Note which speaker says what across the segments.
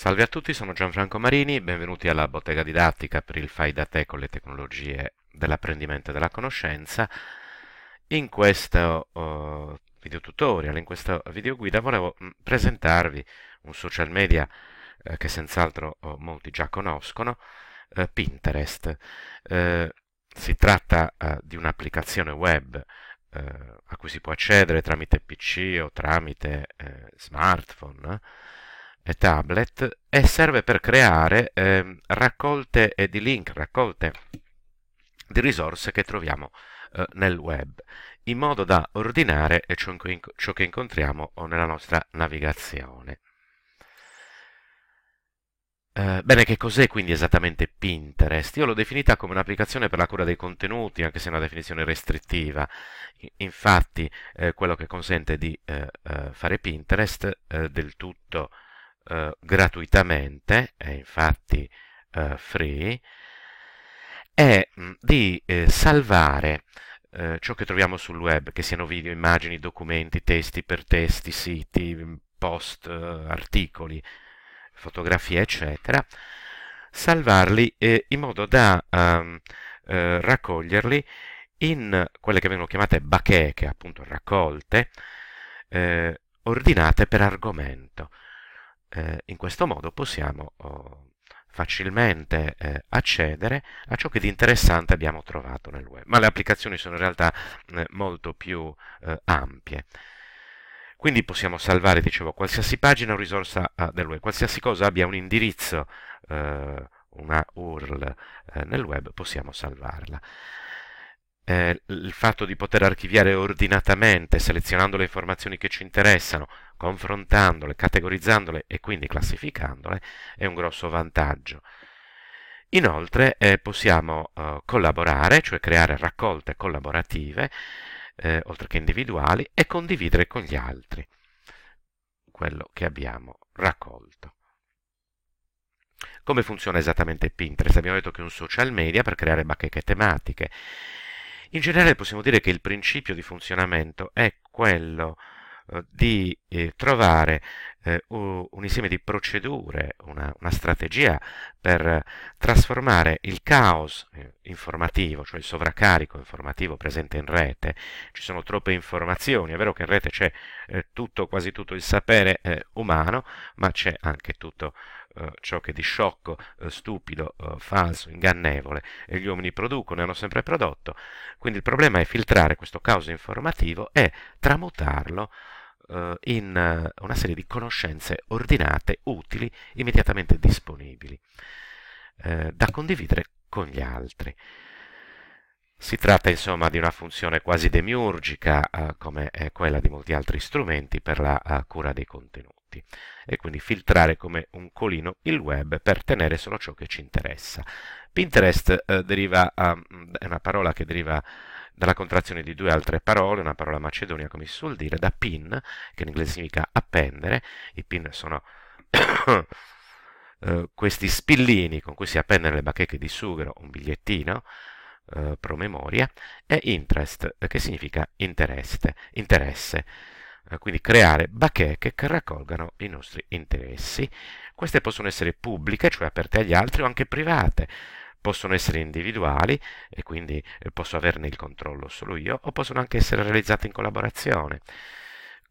Speaker 1: Salve a tutti, sono Gianfranco Marini, benvenuti alla bottega didattica per il fai da te con le tecnologie dell'apprendimento e della conoscenza. In questo uh, oh, video tutorial, in questa video guida, volevo mm, presentarvi un social media eh, che senz'altro oh, molti già conoscono, eh, Pinterest. Eh, si tratta eh, di un'applicazione web eh, a cui si può accedere tramite PC o tramite eh, smartphone tablet e serve per creare eh, raccolte di link, raccolte di risorse che troviamo eh, nel web, in modo da ordinare ciò, ciò che incontriamo nella nostra navigazione. Eh, bene, che cos'è quindi esattamente Pinterest? Io l'ho definita come un'applicazione per la cura dei contenuti, anche se è una definizione restrittiva. Infatti, eh, quello che consente di eh, eh fare Pinterest eh, del tutto eh, gratuitamente, è infatti eh, free, è mm, di eh, salvare eh, ciò che troviamo sul web, che siano video, immagini, documenti, testi per testi, siti, mm, post, articoli, fotografie, eccetera, salvarli in modo da ehm, raccoglierli in quelle che vengono chiamate bacheche, appunto raccolte, eh, ordinate per argomento eh, in questo modo possiamo oh, facilmente eh, accedere a ciò che di interessante abbiamo trovato nel web, ma le applicazioni sono in realtà eh, molto più eh, ampie. Quindi possiamo salvare, dicevo, qualsiasi pagina o risorsa eh, del web, qualsiasi cosa abbia un indirizzo eh, una URL eh, nel web possiamo salvarla eh, il fatto di poter archiviare ordinatamente, selezionando le informazioni che ci interessano, confrontandole, categorizzandole e quindi classificandole, è un grosso vantaggio. Inoltre eh, possiamo eh, collaborare, cioè creare raccolte collaborative, eh, oltre che individuali, e condividere con gli altri quello che abbiamo raccolto. Come funziona esattamente Pinterest? Abbiamo detto che è un social media per creare bacheche tematiche in generale possiamo dire che il principio di funzionamento è quello eh, di eh, trovare eh, un insieme di procedure, una, una strategia per trasformare il caos informativo, cioè il sovraccarico informativo presente in rete. Ci sono troppe informazioni, è vero che in rete c'è tutto, quasi tutto il sapere umano, ma c'è anche tutto eh, ciò che di sciocco, eh, stupido, eh, falso, ingannevole gli uomini producono e hanno sempre prodotto. Quindi il problema è filtrare questo caos informativo e tramutarlo in una serie di conoscenze ordinate, utili, immediatamente disponibili, da condividere con gli altri. Si tratta insomma di una funzione quasi demiurgica eh, come quella di molti altri strumenti per la uh, cura dei contenuti e quindi filtrare come un colino il web per tenere solo ciò che ci interessa. Pinterest eh, deriva, eh, è una parola che deriva dalla contrazione di due altre parole, una parola macedonia come si suol dire, da pin, che in inglese significa appendere, i pin sono... Eh, questi spillini con cui si appendono le bacheche di sughero, un bigliettino, eh, promemoria, e interest, eh, che significa interesse. Eh, quindi creare bacheche che raccolgano i nostri interessi. Queste possono essere pubbliche, cioè aperte agli altri, o anche private. Possono essere individuali e quindi eh, posso averne il controllo solo io, o possono anche essere realizzate in collaborazione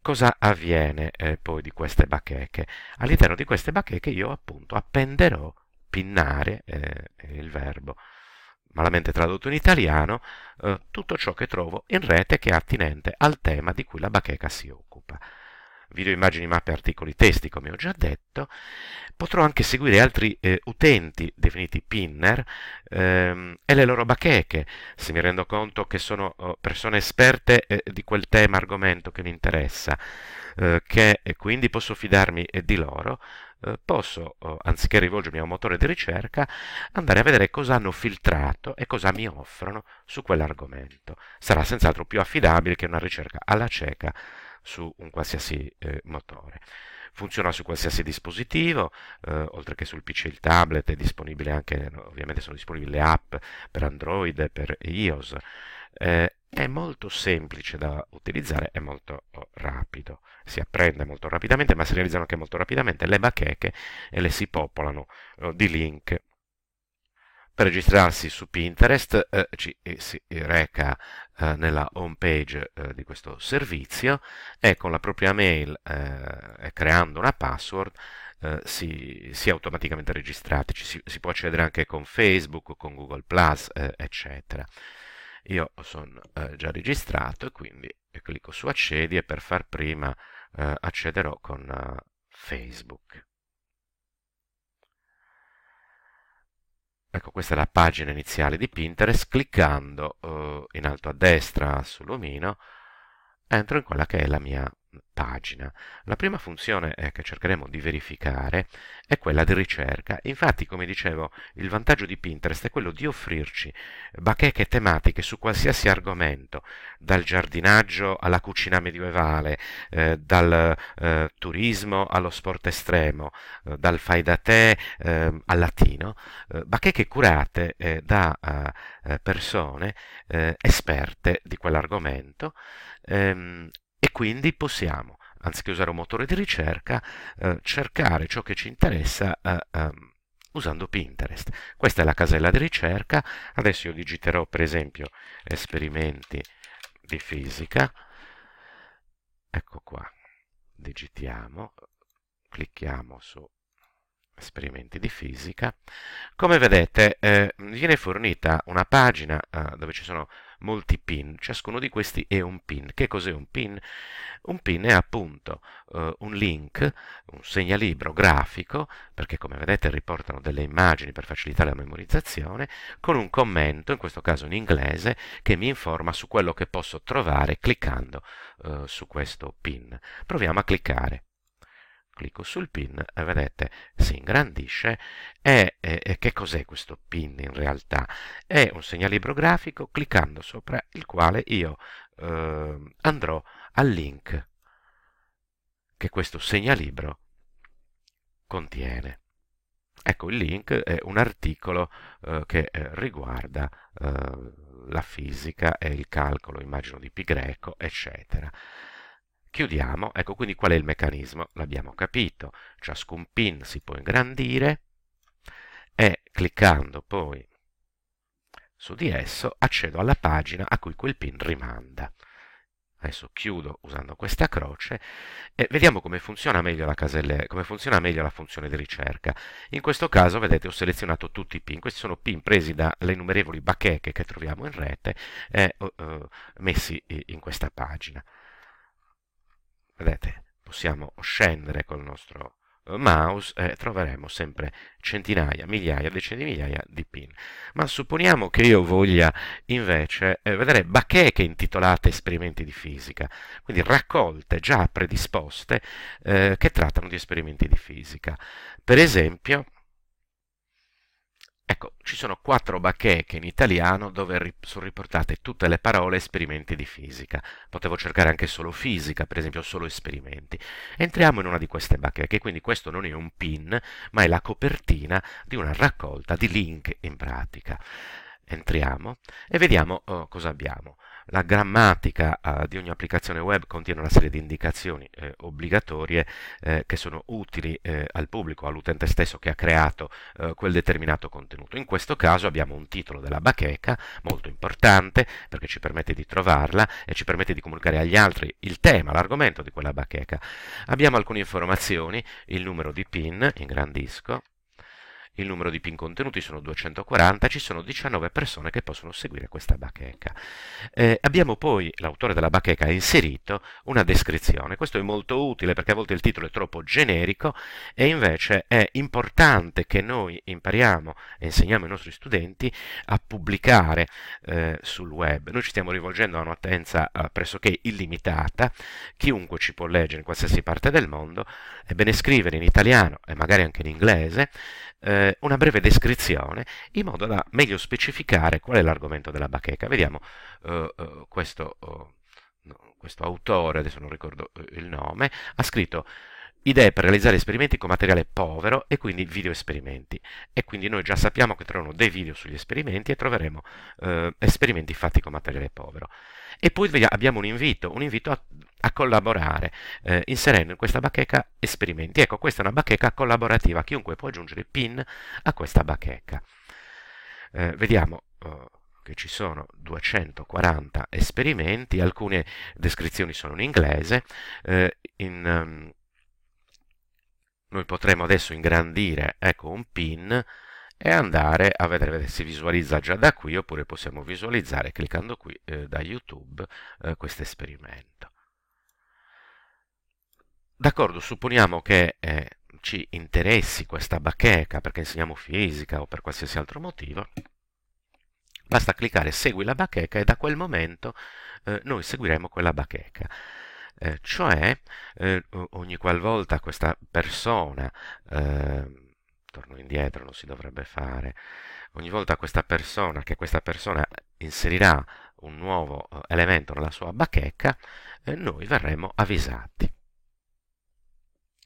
Speaker 1: cosa avviene eh, poi di queste bacheche? All'interno di queste bacheche io appunto appenderò, pinnare eh, il verbo, malamente tradotto in italiano, eh, tutto ciò che trovo in rete che è attinente al tema di cui la bacheca si occupa. Video, immagini, mappe, articoli, testi, come ho già detto. Potrò anche seguire altri eh, utenti, definiti pinner, ehm, e le loro bacheche, se mi rendo conto che sono oh, persone esperte eh, di quel tema, argomento che mi interessa, eh, che eh, quindi posso fidarmi eh, di loro eh, posso, eh, anziché rivolgermi a un motore di ricerca, andare a vedere cosa hanno filtrato e cosa mi offrono su quell'argomento. Sarà senz'altro più affidabile che una ricerca alla cieca su un qualsiasi eh, motore. Funziona su qualsiasi dispositivo, eh, oltre che sul PC e il tablet, è disponibile anche, ovviamente sono disponibili le app per Android e per iOS. Eh, è molto semplice da utilizzare, è molto oh, rapido, si apprende molto rapidamente, ma si realizzano anche molto rapidamente le bacheche e eh, le si popolano oh, di link. Per registrarsi su Pinterest eh, ci, eh, si reca eh, nella home page eh, di questo servizio e con la propria mail e creando una password Uh, si, si, è automaticamente registrati, Ci, si, si, può accedere anche con Facebook, con Google Plus, eh, eccetera io sono eh, già registrato e quindi eh, clicco su accedi e per far prima eh, accederò con eh, Facebook. Ecco, questa è la pagina iniziale di Pinterest. Cliccando eh, in alto a destra sull'omino entro in quella che è la mia pagina. La prima funzione eh, che cercheremo di verificare è quella di ricerca. Infatti, come dicevo, il vantaggio di Pinterest è quello di offrirci bacheche tematiche su qualsiasi argomento, dal giardinaggio alla cucina medievale, eh, dal eh, turismo allo sport estremo, eh, dal fai da te ehm, al latino, eh, bacheche curate da persone esperte di quell'argomento ehm, e quindi possiamo, anziché usare un motore di ricerca, eh, cercare ciò che ci interessa eh, eh, usando Pinterest. Questa è la casella di ricerca, adesso io digiterò per esempio esperimenti di fisica, ecco qua, digitiamo, clicchiamo su esperimenti di fisica. Come vedete eh, viene fornita una pagina eh, dove ci sono molti pin, ciascuno di questi è un pin. Che cos'è un pin? Un pin è appunto eh, un link, un segnalibro grafico, perché come vedete riportano delle immagini per facilitare la memorizzazione, con un commento, in questo caso in inglese, che mi informa su quello che posso trovare cliccando eh, su questo pin. Proviamo a cliccare clicco sul pin e eh, vedete si ingrandisce e, e che cos'è questo pin in realtà? È un segnalibro grafico cliccando sopra il quale io eh, andrò al link che questo segnalibro contiene. Ecco, il link è un articolo eh, che eh, riguarda eh, la fisica e il calcolo, immagino, di pi greco, eccetera. Chiudiamo, ecco quindi qual è il meccanismo? L'abbiamo capito, ciascun pin si può ingrandire e cliccando poi su di esso accedo alla pagina a cui quel pin rimanda. Adesso chiudo usando questa croce e vediamo come funziona meglio la, caselle, funziona meglio la funzione di ricerca. In questo caso, vedete, ho selezionato tutti i pin. Questi sono pin presi dalle innumerevoli bacheche che troviamo in rete e eh, messi in questa pagina. Vedete, possiamo scendere col nostro eh, mouse e troveremo sempre centinaia, migliaia, decine di migliaia di pin. Ma supponiamo che io voglia invece eh, vedere bacheche intitolate esperimenti di fisica, quindi raccolte già predisposte eh, che trattano di esperimenti di fisica. Per esempio, Ecco, ci sono quattro bacheche in italiano dove sono riportate tutte le parole esperimenti di fisica. Potevo cercare anche solo fisica, per esempio solo esperimenti. Entriamo in una di queste bacheche, quindi questo non è un pin, ma è la copertina di una raccolta di link in pratica. Entriamo e vediamo oh, cosa abbiamo. La grammatica eh, di ogni applicazione web contiene una serie di indicazioni eh, obbligatorie eh, che sono utili eh, al pubblico, all'utente stesso che ha creato eh, quel determinato contenuto. In questo caso abbiamo un titolo della bacheca molto importante perché ci permette di trovarla e ci permette di comunicare agli altri il tema, l'argomento di quella bacheca. Abbiamo alcune informazioni, il numero di PIN ingrandisco, il numero di pin contenuti sono 240, ci sono 19 persone che possono seguire questa bacheca. Eh, abbiamo poi, l'autore della bacheca ha inserito una descrizione, questo è molto utile perché a volte il titolo è troppo generico e invece è importante che noi impariamo e insegniamo ai nostri studenti a pubblicare eh, sul web. Noi ci stiamo rivolgendo a un'attenza eh, pressoché illimitata, chiunque ci può leggere in qualsiasi parte del mondo, è bene scrivere in italiano e magari anche in inglese. Eh, eh, una breve descrizione in modo da meglio specificare qual è l'argomento della bacheca. Vediamo eh, eh questo, oh, questo, autore, adesso non ricordo eh, il nome, ha scritto idee per realizzare esperimenti con materiale povero e quindi video esperimenti. E quindi noi già sappiamo che troveremo dei video sugli esperimenti e troveremo eh, esperimenti fatti con materiale povero. E poi abbiamo un invito, un invito a, a collaborare, eh, inserendo in questa bacheca esperimenti. Ecco, questa è una bacheca collaborativa, chiunque può aggiungere pin a questa bacheca. Eh, vediamo oh, che ci sono 240 esperimenti, alcune descrizioni sono in inglese, eh, in, um, noi potremo adesso ingrandire ecco un pin e andare a vedere se visualizza già da qui oppure possiamo visualizzare cliccando qui eh, da YouTube eh, questo esperimento. D'accordo, supponiamo che eh, ci interessi questa bacheca perché insegniamo fisica o per qualsiasi altro motivo, basta cliccare segui la bacheca e da quel momento eh, noi seguiremo quella bacheca eh, cioè eh, ogni qualvolta questa persona, eh, torno indietro, non si dovrebbe fare, ogni volta questa persona, che questa persona inserirà un nuovo eh, elemento nella sua bacheca, eh, noi verremo avvisati.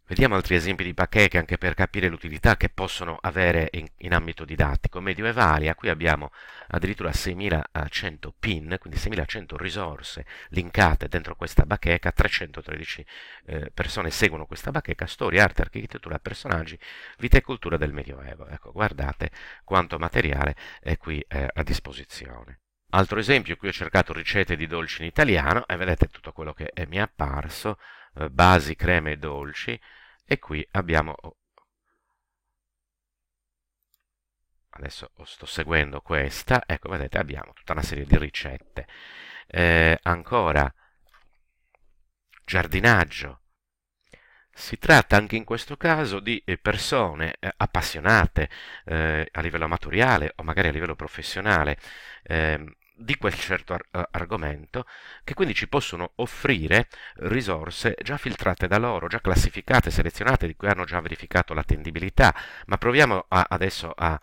Speaker 1: Vediamo altri esempi di bacheche anche per capire l'utilità che possono avere in, in ambito didattico. Medioevalia, qui abbiamo addirittura 6100 pin, quindi 6100 risorse linkate dentro questa bacheca, 313 eh, persone seguono questa bacheca, storia, arte, architettura, personaggi, vita e cultura del Medioevo. Ecco, guardate quanto materiale è qui eh, a disposizione. Altro esempio, qui ho cercato ricette di dolci in italiano e vedete tutto quello che eh, mi è apparso. Eh, basi, creme e dolci e qui abbiamo adesso sto seguendo questa ecco vedete abbiamo tutta una serie di ricette eh, ancora giardinaggio si tratta anche in questo caso di eh, persone eh, appassionate eh, a livello amatoriale o magari a livello professionale eh, di quel certo ar- eh, argomento, che quindi ci possono offrire risorse già filtrate da loro, già classificate, selezionate, di cui hanno già verificato l'attendibilità, ma proviamo a, adesso a,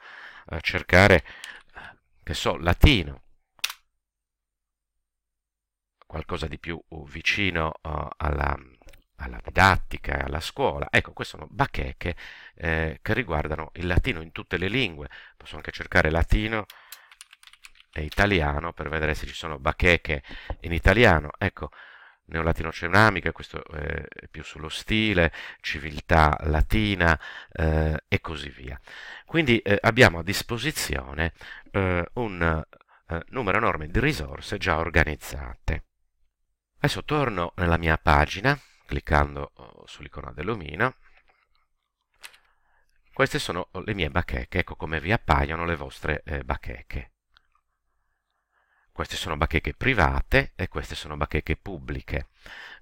Speaker 1: a cercare, eh, che so, latino, qualcosa di più uh, vicino uh, alla, alla didattica alla scuola. Ecco, queste sono bacheche eh, che riguardano il latino in tutte le lingue. Posso anche cercare latino italiano per vedere se ci sono bacheche in italiano. Ecco, neolatino ceramica, questo eh, è più sullo stile, civiltà latina eh, e così via. Quindi eh, abbiamo a disposizione eh, un eh, numero enorme di risorse già organizzate. Adesso torno nella mia pagina, cliccando oh, sull'icona dell'omina. Queste sono le mie bacheche, ecco come vi appaiono le vostre eh, bacheche. Queste sono bacheche private e queste sono bacheche pubbliche.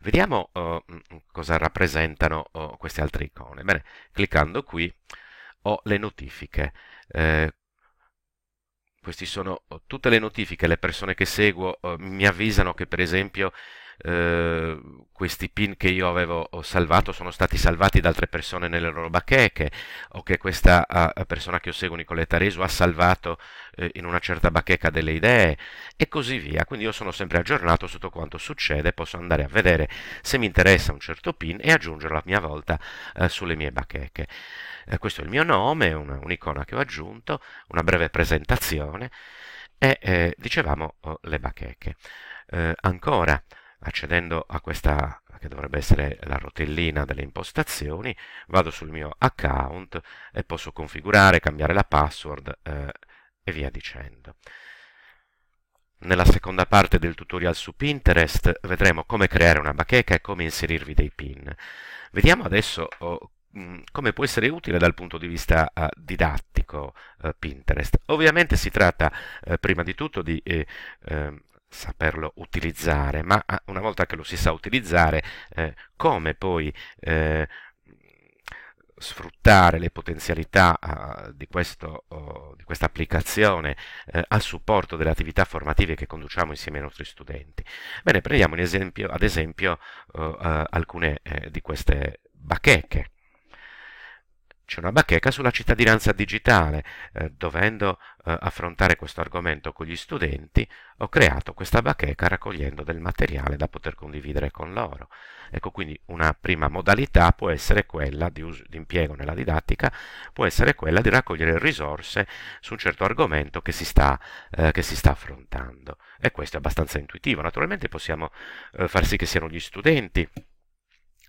Speaker 1: Vediamo eh, cosa rappresentano oh, queste altre icone. Bene, cliccando qui ho le notifiche. Eh, queste sono eh, tutte le notifiche, le persone che seguo eh, mi avvisano che per esempio Ehm, questi pin che io avevo salvato sono stati salvati da altre persone nelle loro bacheche o che questa uh, persona che io seguo Nicoletta Resu ha salvato uh, in una certa bacheca delle idee e così via quindi io sono sempre aggiornato su tutto quanto succede posso andare a vedere se mi interessa un certo pin e aggiungerlo a mia volta uh, sulle mie bacheche eh, questo è il mio nome una, un'icona che ho aggiunto una breve presentazione e eh, dicevamo oh, le bacheche ancora accedendo a questa che dovrebbe essere la rotellina delle impostazioni, vado sul mio account e posso configurare, cambiare la password eh, e via dicendo. Nella seconda parte del tutorial su Pinterest vedremo come creare una bacheca e come inserirvi dei pin. Vediamo adesso oh, mm, come può essere utile dal punto di vista eh, didattico eh, Pinterest. Ovviamente si tratta eh, prima di tutto di ehm, saperlo utilizzare, ma ah, una volta che lo si sa utilizzare, eh, come poi eh, sfruttare le potenzialità uh, di, questo, uh, questa applicazione uh, eh, a supporto delle attività formative che conduciamo insieme ai nostri studenti. Bene, prendiamo esempio, ad esempio oh, eh, alcune eh, di queste bacheche c'è una bacheca sulla cittadinanza digitale. Eh, dovendo eh, affrontare questo argomento con gli studenti, ho creato questa bacheca raccogliendo del materiale da poter condividere con loro. Ecco quindi una prima modalità può essere quella di, uso, di impiego nella didattica, può essere quella di raccogliere risorse su un certo argomento che si sta, eh, che si sta affrontando. E questo è abbastanza intuitivo. Naturalmente possiamo eh, far sì che siano gli studenti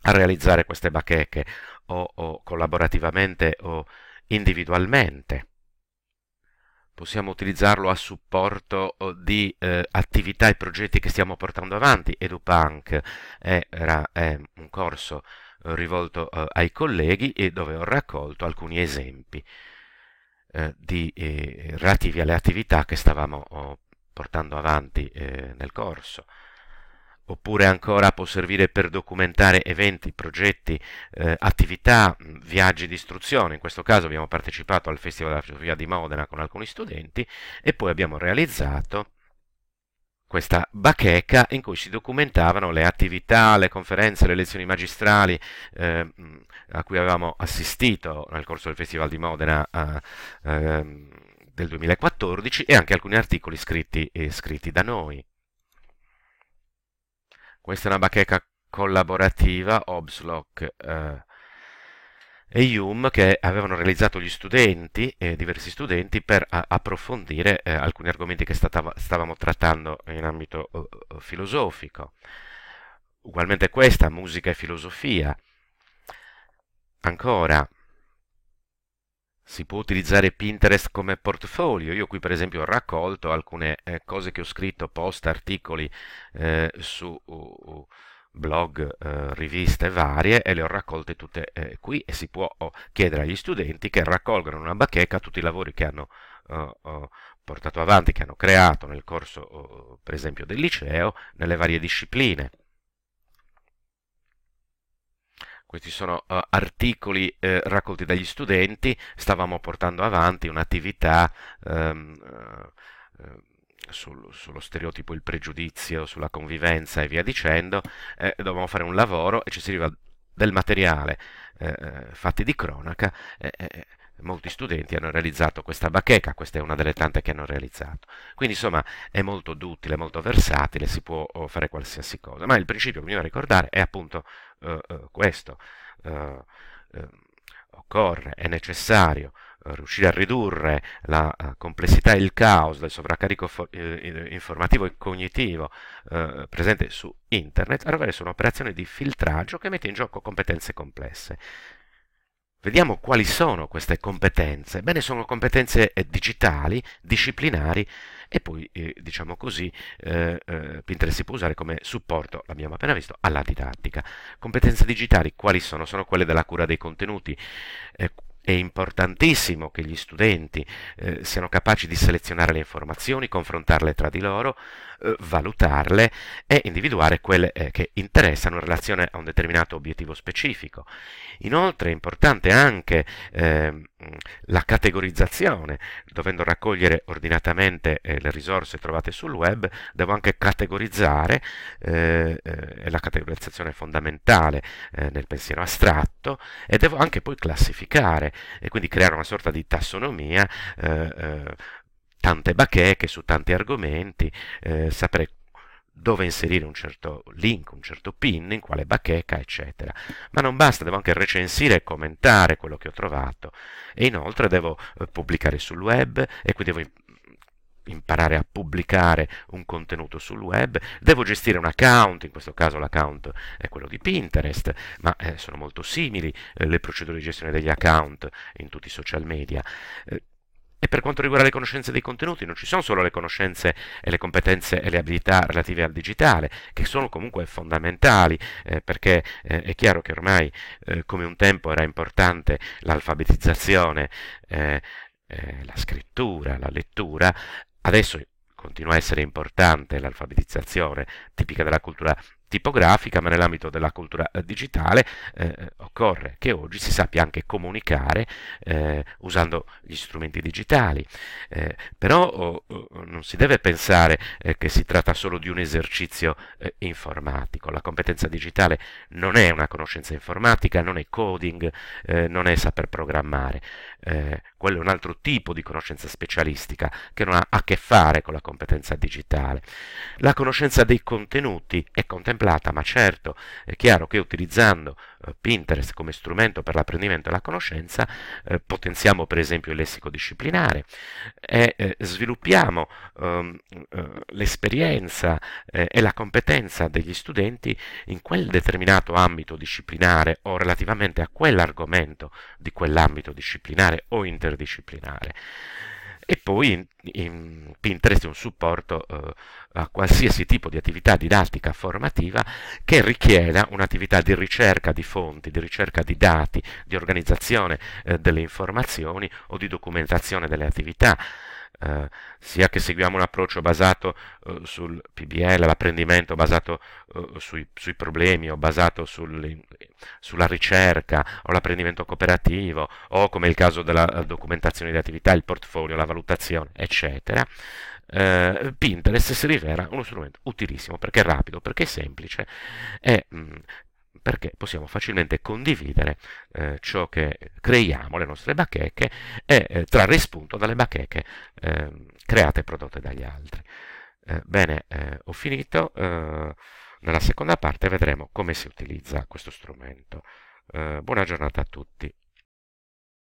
Speaker 1: a realizzare queste bacheche o, o collaborativamente o individualmente. Possiamo utilizzarlo a supporto di eh, attività e progetti che stiamo portando avanti. EduPunk è, era, è un corso eh, rivolto eh, ai colleghi e dove ho raccolto alcuni esempi eh, di, eh, relativi alle attività che stavamo oh, portando avanti eh, nel corso oppure ancora può servire per documentare eventi, progetti, eh, attività, mm, viaggi di istruzione. In questo caso abbiamo partecipato al Festival della Filosofia di Modena con alcuni studenti e poi abbiamo realizzato questa bacheca in cui si documentavano le attività, le conferenze, le lezioni magistrali eh, mm, a cui avevamo assistito nel corso del Festival di Modena eh, eh, del 2014 e anche alcuni articoli scritti, scritti da noi. Questa è una bacheca collaborativa, Obslock eh, e Hume, che avevano realizzato gli studenti, eh, diversi studenti, per a- approfondire eh, alcuni argomenti che stata- stavamo trattando in ambito uh, filosofico. Ugualmente questa, musica e filosofia. Ancora, si può utilizzare Pinterest come portfolio. Io qui per esempio ho raccolto alcune eh, cose che ho scritto, post, articoli eh, su uh, uh blog, eh, riviste varie e le ho raccolte tutte eh, qui e si può oh, chiedere agli studenti che raccolgano una bacheca tutti i lavori che hanno oh, oh, portato avanti, che hanno creato nel corso oh, per esempio del liceo, nelle varie discipline. questi sono uh, articoli eh, raccolti dagli studenti, stavamo portando avanti un'attività um, uh, sul, sullo stereotipo, il pregiudizio, sulla convivenza e via dicendo, eh, dovevamo fare un lavoro e ci si arriva del materiale eh, eh, fatti di cronaca molti studenti hanno realizzato questa bacheca, questa è una delle tante che hanno realizzato. Quindi insomma è molto duttile, molto versatile, si può eh, fare qualsiasi cosa, ma il principio che bisogna ricordare è appunto eh, eh, questo. Eh, eh, occorre, è necessario eh, riuscire a ridurre la complessità e il caos del sovraccarico informativo e cognitivo presente su internet attraverso un'operazione di filtraggio che mette in gioco competenze complesse. Vediamo quali sono queste competenze. Bene, sono competenze eh, digitali, disciplinari e poi, eh, diciamo così, eh, eh, Pinterest si può usare come supporto, l'abbiamo appena visto, alla didattica. Competenze digitali quali sono? Sono quelle della cura dei contenuti. È importantissimo che gli studenti eh, siano capaci di selezionare le informazioni, confrontarle tra di loro, eh, valutarle e individuare quelle eh, che interessano in relazione a un determinato obiettivo specifico. Inoltre è importante anche eh, la categorizzazione, dovendo raccogliere ordinatamente eh, le risorse trovate sul web, devo anche categorizzare, è eh, la categorizzazione fondamentale nel pensiero astratto, e devo anche poi classificare e quindi creare una sorta di tassonomia tante bacheche su tanti argomenti, eh, saprei dove inserire un certo link, un certo pin, in quale bacheca, eccetera. Ma non basta, devo anche recensire e commentare quello che ho trovato e inoltre devo eh, pubblicare sul web e qui devo imparare a pubblicare un contenuto sul web, devo gestire un account, in questo caso l'account è quello di Pinterest, ma eh, sono molto simili eh, le procedure di gestione degli account in tutti i social media. Eh, e per quanto riguarda le conoscenze dei contenuti, non ci sono solo le conoscenze e le competenze e le abilità relative al digitale, che sono comunque fondamentali, eh, perché eh, è chiaro che ormai, eh, come un tempo era importante l'alfabetizzazione, eh, eh, la scrittura, la lettura, adesso continua a essere importante l'alfabetizzazione tipica della cultura tipografica, ma nell'ambito della cultura eh, digitale eh, eh, occorre che oggi si sappia anche comunicare eh, usando gli strumenti digitali. Eh, però oh, oh, non si deve pensare eh, che si tratta solo di un esercizio informatico. La competenza digitale non è una conoscenza informatica, non è coding, non è saper programmare eh, quello è un altro tipo di conoscenza specialistica che non ha a che fare con la competenza digitale. La conoscenza dei contenuti è contemplata, ma certo è chiaro che utilizzando eh, Pinterest come strumento per l'apprendimento e la conoscenza eh, potenziamo per esempio il lessico disciplinare e eh, sviluppiamo ehm, eh, l'esperienza eh, e la competenza degli studenti in quel determinato ambito disciplinare o relativamente a quell'argomento di quell'ambito disciplinare disciplinare o interdisciplinare. E poi in, in Pinterest è un supporto eh, a qualsiasi tipo di attività didattica formativa che richieda un'attività di ricerca di fonti, di ricerca di dati, di organizzazione eh, delle informazioni o di documentazione delle attività eh, sia che seguiamo un approccio basato eh, sul PBL, l'apprendimento basato eh, sui, sui, problemi o basato sul, sulla ricerca o l'apprendimento cooperativo o come il caso della eh, documentazione di attività, il portfolio, la valutazione, eccetera. Eh, Pinterest si rivela uno strumento utilissimo perché è rapido, perché è semplice e mh, mm, perché possiamo facilmente condividere eh, ciò che creiamo, le nostre bacheche, e eh, trarre spunto dalle bacheche eh, create e prodotte dagli altri. Eh, bene, eh, ho finito. Eh, nella seconda parte vedremo come si utilizza questo strumento. buona giornata a tutti.